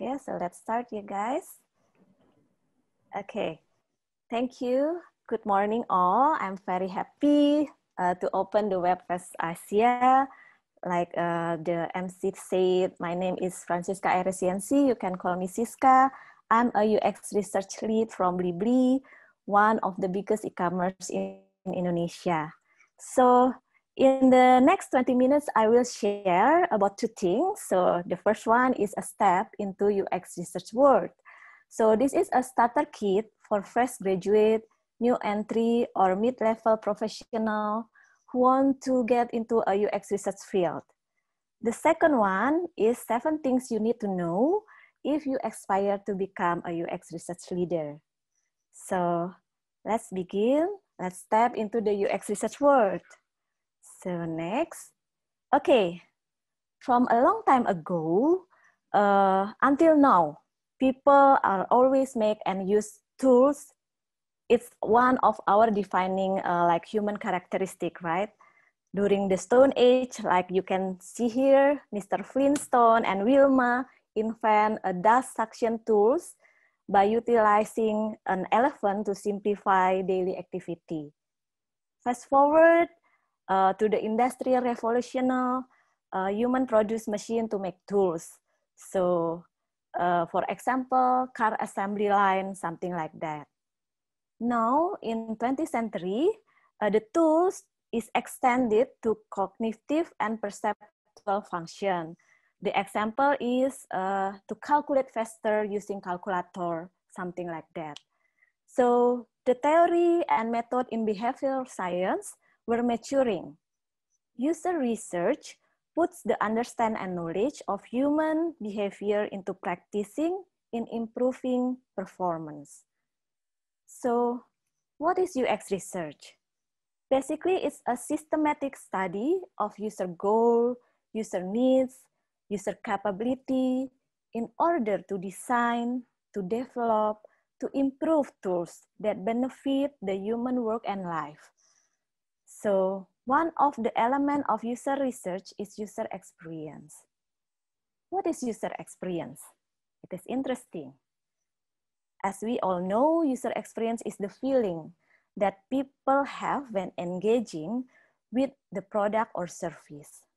Okay, so let's start you guys. Okay, thank you. Good morning all. I'm very happy uh, to open the WebFest Asia. Like uh, the MC said, my name is Francisca Eresiensi. You can call me Siska. I'm a UX research lead from Libri, one of the biggest e-commerce in Indonesia. So In the next 20 minutes, I will share about two things. So the first one is a step into UX research world. So this is a starter kit for fresh graduate, new entry, or mid-level professional who want to get into a UX research field. The second one is seven things you need to know if you aspire to become a UX research leader. So let's begin. Let's step into the UX research world. So next. Okay, from a long time ago uh, until now, people are always make and use tools. It's one of our defining uh, like human characteristic, right? During the Stone Age, like you can see here, Mr. Flintstone and Wilma invent a dust suction tools by utilizing an elephant to simplify daily activity. Fast forward uh, to the industrial revolutional uh, human produced machine to make tools. So uh, for example, car assembly line, something like that. Now in 20th century, uh, the tools is extended to cognitive and perceptual function. The example is uh, to calculate faster using calculator, something like that. So the theory and method in behavioral science were maturing. User research puts the understand and knowledge of human behavior into practicing in improving performance. So what is UX research? Basically, it's a systematic study of user goal, user needs, user capability in order to design, to develop, to improve tools that benefit the human work and life. So one of the element of user research is user experience. What is user experience? It is interesting. As we all know, user experience is the feeling that people have when engaging with the product or service.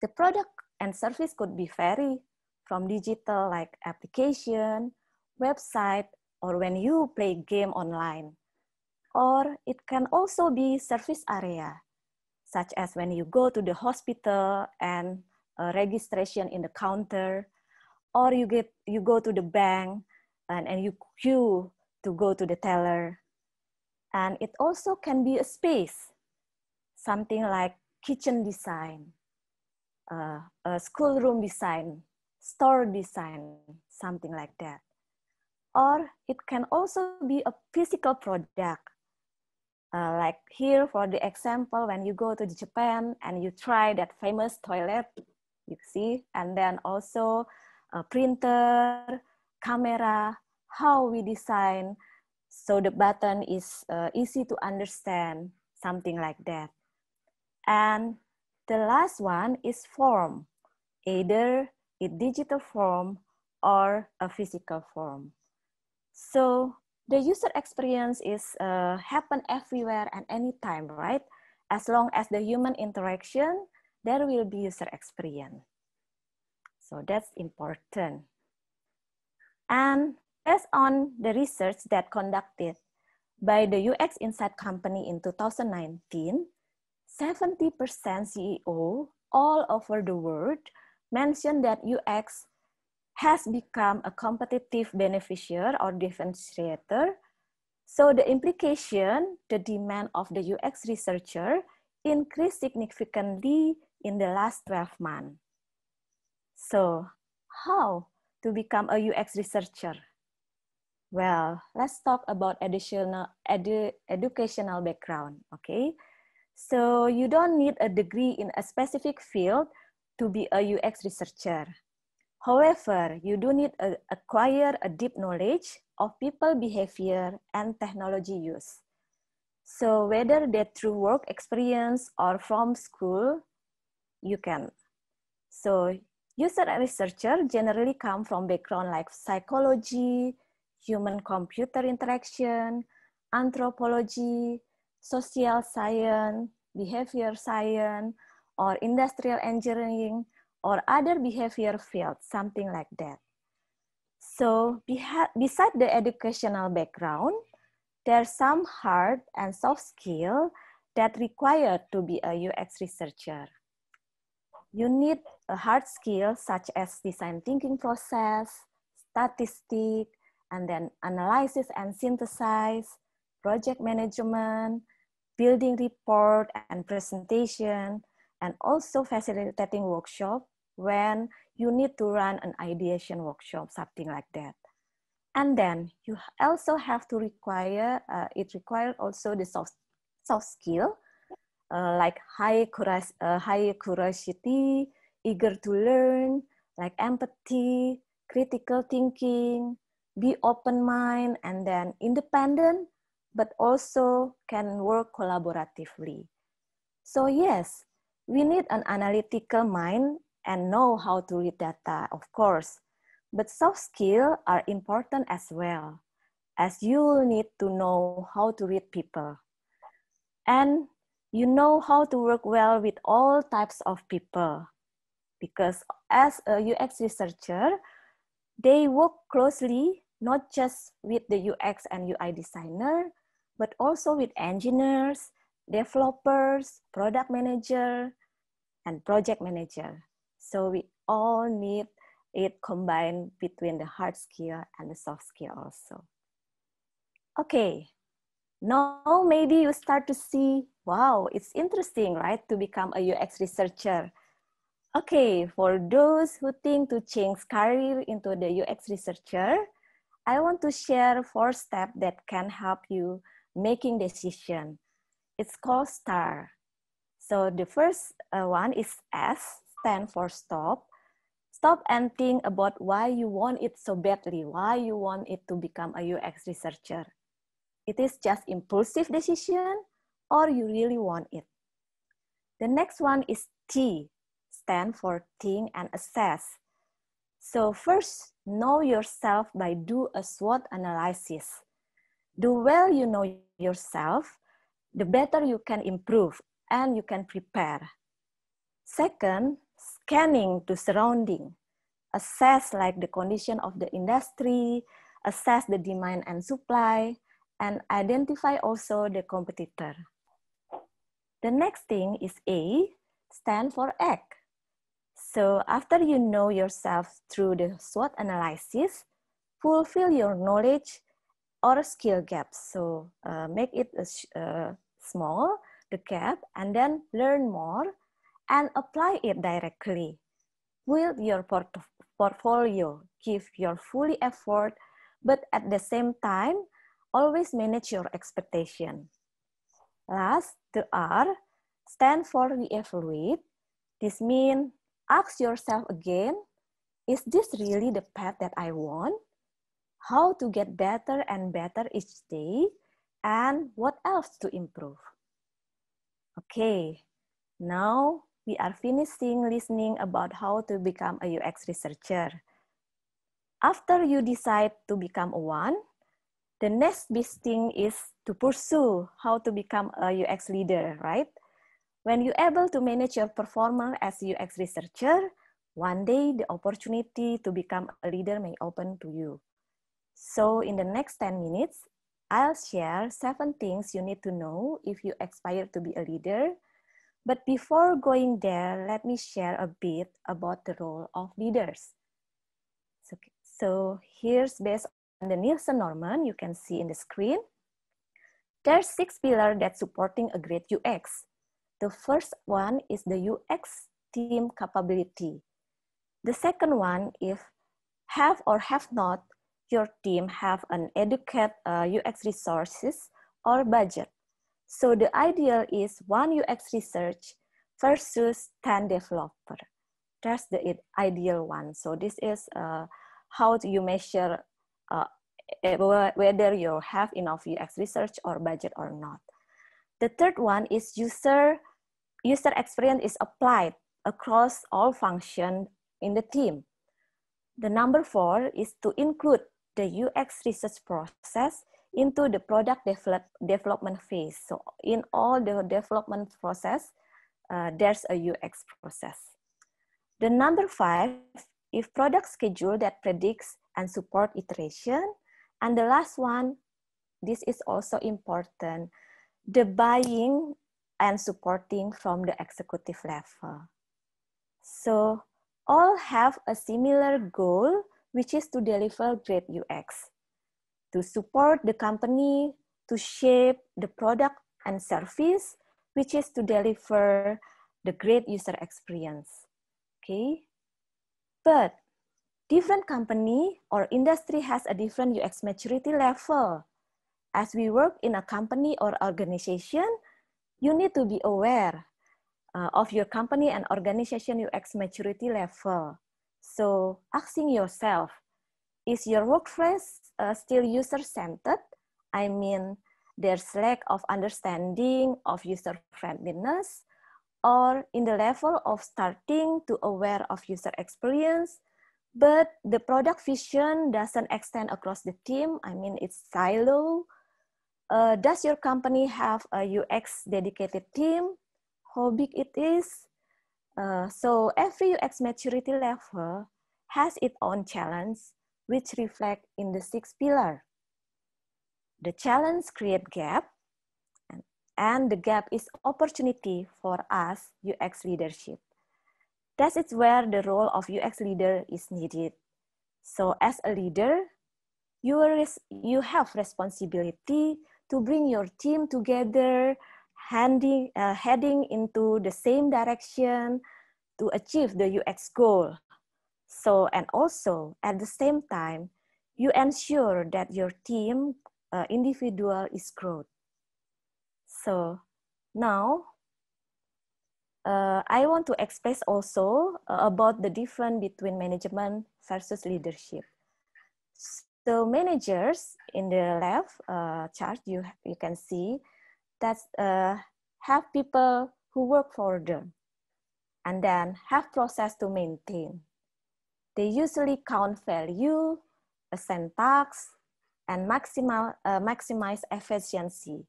The product and service could be vary from digital like application, website, or when you play game online or it can also be service area, such as when you go to the hospital and registration in the counter, or you, get, you go to the bank and, and you queue to go to the teller. And it also can be a space, something like kitchen design, uh, a schoolroom design, store design, something like that. Or it can also be a physical product uh, like here, for the example, when you go to Japan and you try that famous toilet, you see, and then also a printer, camera, how we design so the button is uh, easy to understand, something like that. And the last one is form, either a digital form or a physical form. So the user experience is uh, happen everywhere and anytime, right? As long as the human interaction, there will be user experience. So that's important. And based on the research that conducted by the UX Insight Company in 2019, 70% CEO all over the world mentioned that UX has become a competitive beneficiary or differentiator. So the implication, the demand of the UX researcher increased significantly in the last 12 months. So how to become a UX researcher? Well, let's talk about additional edu educational background, okay? So you don't need a degree in a specific field to be a UX researcher. However, you do need to acquire a deep knowledge of people behavior and technology use. So whether that through work experience or from school, you can. So user and researcher generally come from background like psychology, human-computer interaction, anthropology, social science, behavior science, or industrial engineering, or other behavior field, something like that. So beside the educational background, there's some hard and soft skill that required to be a UX researcher. You need a hard skill such as design thinking process, statistic, and then analysis and synthesize, project management, building report and presentation, and also facilitating workshop when you need to run an ideation workshop, something like that. And then you also have to require, uh, it requires also the soft, soft skill, uh, like high, uh, high curiosity, eager to learn, like empathy, critical thinking, be open mind, and then independent, but also can work collaboratively. So yes, we need an analytical mind and know how to read data, of course, but soft skills are important as well, as you need to know how to read people. And you know how to work well with all types of people, because as a UX researcher, they work closely not just with the UX and UI designer, but also with engineers, developers, product manager, and project manager. So we all need it combined between the hard skill and the soft skill also. Okay, now maybe you start to see, wow, it's interesting, right, to become a UX researcher. Okay, for those who think to change career into the UX researcher, I want to share four steps that can help you making decision. It's called STAR. So the first uh, one is S, stand for stop stop and think about why you want it so badly why you want it to become a ux researcher it is just impulsive decision or you really want it the next one is t stand for think and assess so first know yourself by do a swot analysis the well you know yourself the better you can improve and you can prepare second scanning to surrounding, assess like the condition of the industry, assess the demand and supply, and identify also the competitor. The next thing is A, stand for act. So after you know yourself through the SWOT analysis, fulfill your knowledge or skill gaps. So uh, make it a, uh, small, the gap, and then learn more and apply it directly. Build your port portfolio, give your fully effort, but at the same time, always manage your expectation. Last, the R stand for reevaluate. This means ask yourself again, is this really the path that I want? How to get better and better each day? And what else to improve? Okay, now we are finishing listening about how to become a UX researcher. After you decide to become one, the next best thing is to pursue how to become a UX leader, right? When you're able to manage your performance as a UX researcher, one day the opportunity to become a leader may open to you. So in the next 10 minutes, I'll share seven things you need to know if you aspire to be a leader but before going there, let me share a bit about the role of leaders. So, so here's based on the Nielsen Norman you can see in the screen. There are six pillars that supporting a great UX. The first one is the UX team capability. The second one if have or have not your team have an adequate uh, UX resources or budget. So the ideal is one UX research versus 10 developer. That's the ideal one. So this is uh, how you measure uh, eh, whether you have enough UX research or budget or not. The third one is user, user experience is applied across all function in the team. The number four is to include the UX research process into the product develop, development phase. So in all the development process, uh, there's a UX process. The number five, if product schedule that predicts and support iteration. And the last one, this is also important, the buying and supporting from the executive level. So all have a similar goal, which is to deliver great UX to support the company to shape the product and service, which is to deliver the great user experience. Okay, but different company or industry has a different UX maturity level. As we work in a company or organization, you need to be aware uh, of your company and organization UX maturity level. So asking yourself, is your workplace uh, still user-centered? I mean, there's lack of understanding of user friendliness or in the level of starting to aware of user experience, but the product vision doesn't extend across the team. I mean, it's silo. Uh, does your company have a UX dedicated team? How big it is? Uh, so every UX maturity level has its own challenge which reflect in the six pillar. The challenge create gap, and, the gap is opportunity for us UX leadership. That is where the role of UX leader is needed. So as a leader, you, you have responsibility to bring your team together, handing, uh, heading into the same direction to achieve the UX goal. So, and also at the same time, you ensure that your team uh, individual is growth. So now uh, I want to express also uh, about the difference between management versus leadership. So managers in the left uh, chart, you, you can see that uh, have people who work for them and then have process to maintain. They usually count value, a syntax, and maximal, uh, maximize efficiency.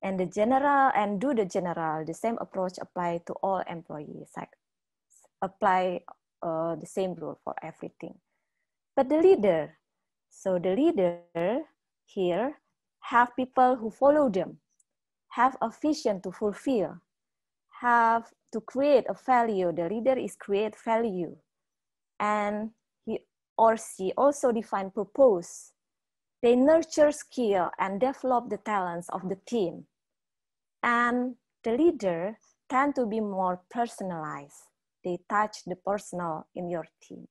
And the general and do the general, the same approach apply to all employees. Like apply uh, the same rule for everything. But the leader, so the leader here have people who follow them, have a vision to fulfill, have to create a value. The leader is create value and he or she also define purpose. They nurture skill and develop the talents of the team. And the leader tend to be more personalized. They touch the personal in your team.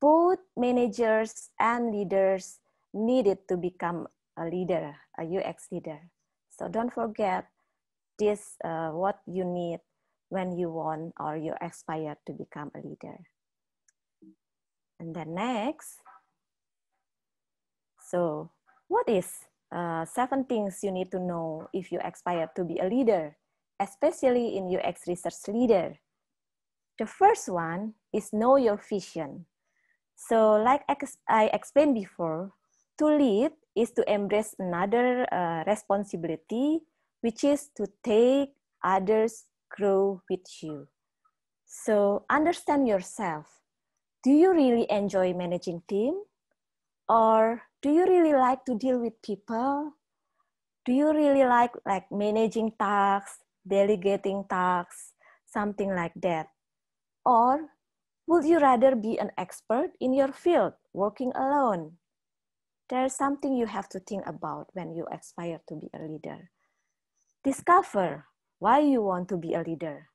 Both managers and leaders needed to become a leader, a UX leader. So don't forget this, uh, what you need when you want or you aspire to become a leader. And then next. So what is uh, seven things you need to know if you aspire to be a leader, especially in UX research leader? The first one is know your vision. So like I explained before, to lead is to embrace another uh, responsibility, which is to take others grow with you. So understand yourself do you really enjoy managing team? Or do you really like to deal with people? Do you really like like managing tasks, delegating tasks, something like that? Or would you rather be an expert in your field, working alone? There's something you have to think about when you aspire to be a leader. Discover why you want to be a leader,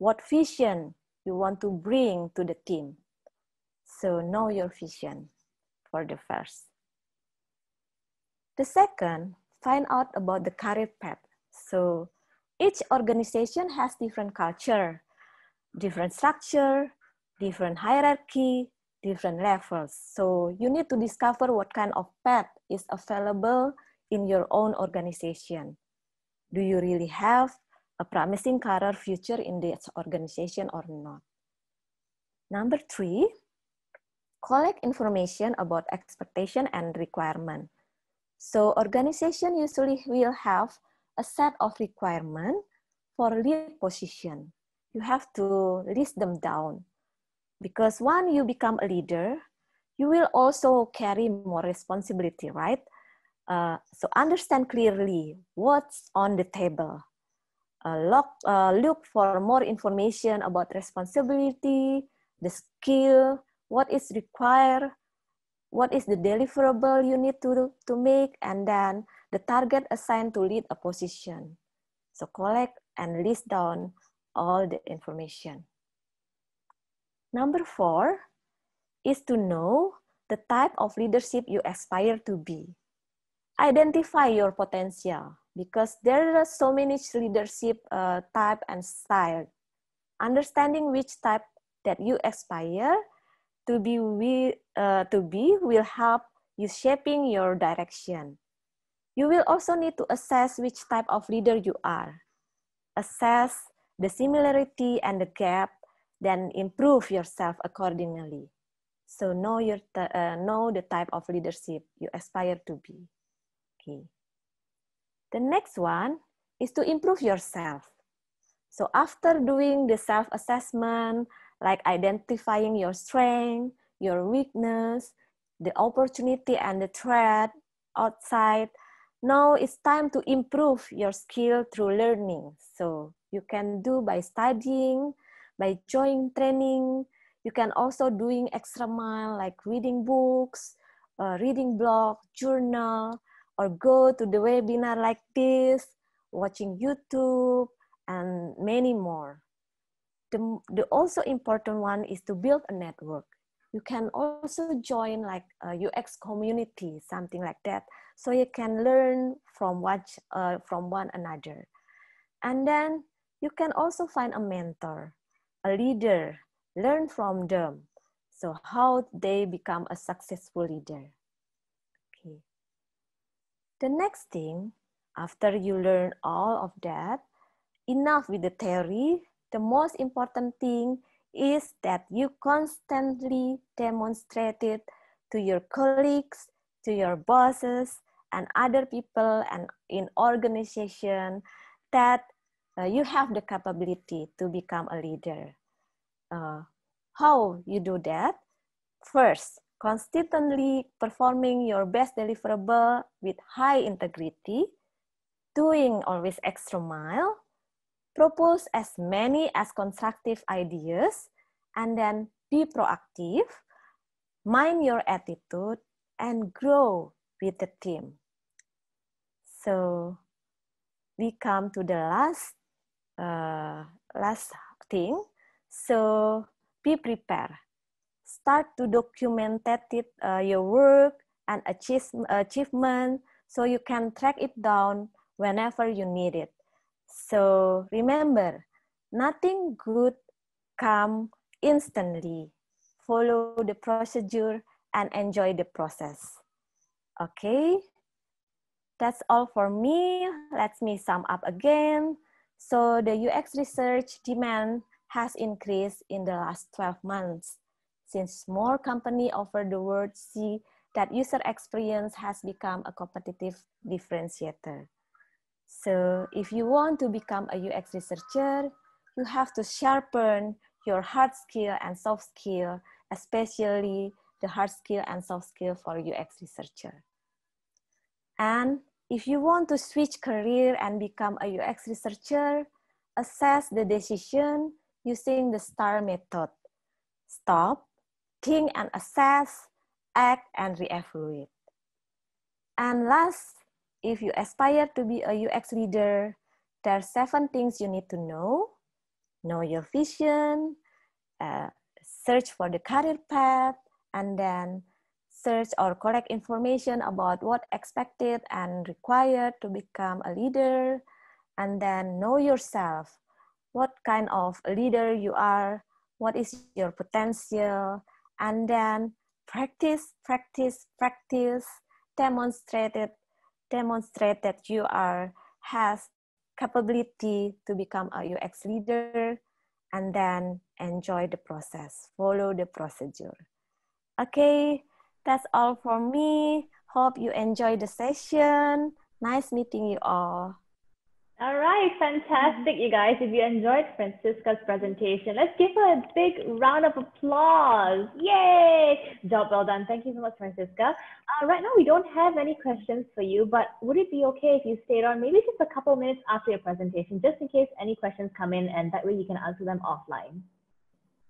what vision you want to bring to the team. So know your vision for the first. The second, find out about the career path. So each organization has different culture, different structure, different hierarchy, different levels. So you need to discover what kind of path is available in your own organization. Do you really have a promising career future in this organization or not? Number three, collect information about expectation and requirement. So organization usually will have a set of requirement for lead position. You have to list them down because when you become a leader, you will also carry more responsibility, right? Uh, so understand clearly what's on the table. Uh, look, uh, look for more information about responsibility, the skill, what is required, what is the deliverable you need to, to make, and then the target assigned to lead a position. So collect and list down all the information. Number four is to know the type of leadership you aspire to be. Identify your potential because there are so many leadership uh, type and style. Understanding which type that you aspire to be will uh, to be will help you shaping your direction. You will also need to assess which type of leader you are. Assess the similarity and the gap, then improve yourself accordingly. So know, your uh, know the type of leadership you aspire to be. Okay. The next one is to improve yourself. So after doing the self-assessment, like identifying your strength, your weakness, the opportunity and the threat outside. Now it's time to improve your skill through learning. So you can do by studying, by joining training. You can also doing extra mile like reading books, uh, reading blog, journal, or go to the webinar like this, watching YouTube, and many more the, the also important one is to build a network you can also join like a uh, ux community something like that so you can learn from what uh, from one another and then you can also find a mentor a leader learn from them so how they become a successful leader okay the next thing after you learn all of that enough with the theory the most important thing is that you constantly demonstrate it to your colleagues, to your bosses, and other people and in organization that uh, you have the capability to become a leader. Uh, how you do that? First, consistently performing your best deliverable with high integrity, doing always extra mile, propose as many as constructive ideas, and then be proactive, mind your attitude, and grow with the team. So we come to the last uh, last thing. So be prepared. Start to document it, uh, your work and achieve, achievement so you can track it down whenever you need it. So remember, nothing good come instantly. Follow the procedure and enjoy the process. Okay, that's all for me. Let me sum up again. So the UX research demand has increased in the last 12 months since more companies over the world see that user experience has become a competitive differentiator. So if you want to become a UX researcher, you have to sharpen your hard skill and soft skill, especially the hard skill and soft skill for UX researcher. And if you want to switch career and become a UX researcher, assess the decision using the STAR method. Stop, think and assess, act and reevaluate. And last if you aspire to be a UX leader, there are seven things you need to know. Know your vision, uh, search for the career path, and then search or correct information about what expected and required to become a leader. And then know yourself, what kind of leader you are, what is your potential, and then practice, practice, practice, demonstrate it demonstrate that you are has capability to become a UX leader and then enjoy the process, follow the procedure. Okay, that's all for me. Hope you enjoy the session. Nice meeting you all. All right, fantastic, you guys. If you enjoyed Francisca's presentation, let's give her a big round of applause. Yay! Job well done. Thank you so much, Francisca. Uh, right now, we don't have any questions for you, but would it be okay if you stayed on maybe just a couple minutes after your presentation, just in case any questions come in, and that way you can answer them offline?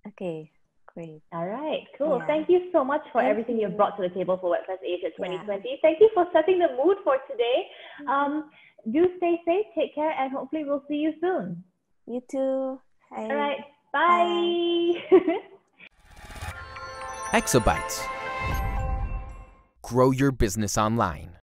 Okay, Great. All right, cool. Yeah. Thank you so much for Thank everything you. have brought to the table for WordPress Asia 2020. Yeah. Thank you for setting the mood for today. Mm -hmm. Um, do stay safe, take care, and hopefully we'll see you soon. You too. Hi. All right, bye. bye. Exabytes. Grow your business online.